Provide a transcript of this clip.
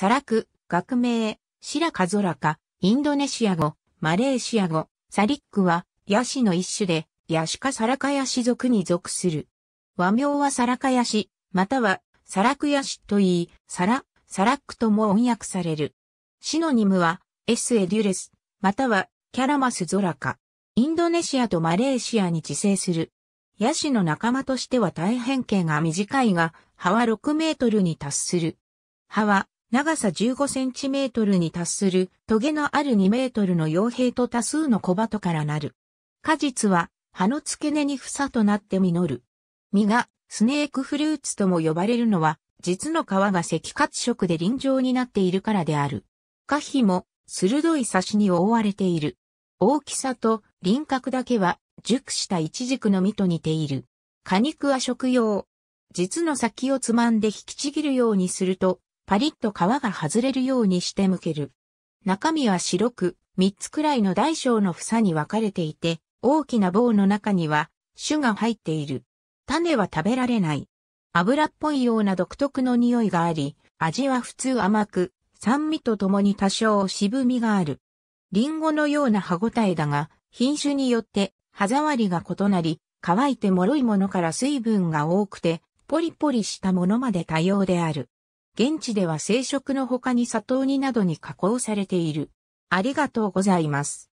サラク、学名、シラカゾラカ、インドネシア語、マレーシア語、サリックは、ヤシの一種で、ヤシカサラカヤシ族に属する。和名はサラカヤシ、または、サラクヤシといい、サラ、サラックとも音訳される。シノニムは、エスエデュレス、または、キャラマスゾラカ。インドネシアとマレーシアに自生する。ヤシの仲間としては大変径が短いが、葉は6メートルに達する。葉は長さ15センチメートルに達する、トゲのある2メートルの傭兵と多数の小鳩からなる。果実は、葉の付け根に房となって実る。実が、スネークフルーツとも呼ばれるのは、実の皮が赤褐色で臨状になっているからである。花皮も、鋭い刺しに覆われている。大きさと輪郭だけは、熟した一軸の実と似ている。果肉は食用。実の先をつまんで引きちぎるようにすると、パリッと皮が外れるようにして剥ける。中身は白く、3つくらいの大小の房に分かれていて、大きな棒の中には、種が入っている。種は食べられない。油っぽいような独特の匂いがあり、味は普通甘く、酸味とともに多少渋みがある。リンゴのような歯ごたえだが、品種によって歯触りが異なり、乾いて脆いものから水分が多くて、ポリポリしたものまで多様である。現地では生食の他に糖煮などに加工されている。ありがとうございます。